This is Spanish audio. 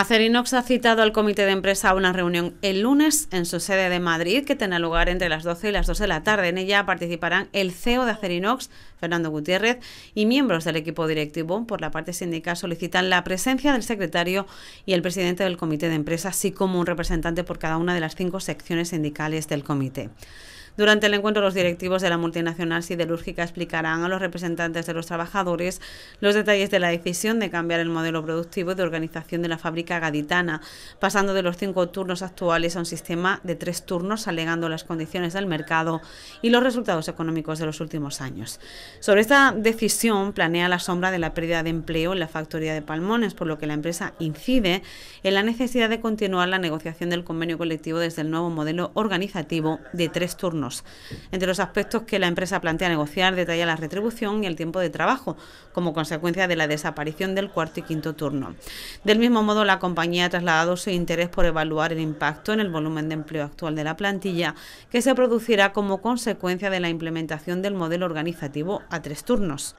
Acerinox ha citado al comité de empresa a una reunión el lunes en su sede de Madrid que tendrá lugar entre las 12 y las 2 de la tarde. En ella participarán el CEO de Acerinox, Fernando Gutiérrez, y miembros del equipo directivo. Por la parte sindical solicitan la presencia del secretario y el presidente del comité de empresa, así como un representante por cada una de las cinco secciones sindicales del comité. Durante el encuentro, los directivos de la multinacional siderúrgica explicarán a los representantes de los trabajadores los detalles de la decisión de cambiar el modelo productivo y de organización de la fábrica gaditana, pasando de los cinco turnos actuales a un sistema de tres turnos, alegando las condiciones del mercado y los resultados económicos de los últimos años. Sobre esta decisión, planea la sombra de la pérdida de empleo en la factoría de Palmones, por lo que la empresa incide en la necesidad de continuar la negociación del convenio colectivo desde el nuevo modelo organizativo de tres turnos entre los aspectos que la empresa plantea negociar detalla la retribución y el tiempo de trabajo, como consecuencia de la desaparición del cuarto y quinto turno. Del mismo modo, la compañía ha trasladado su interés por evaluar el impacto en el volumen de empleo actual de la plantilla, que se producirá como consecuencia de la implementación del modelo organizativo a tres turnos.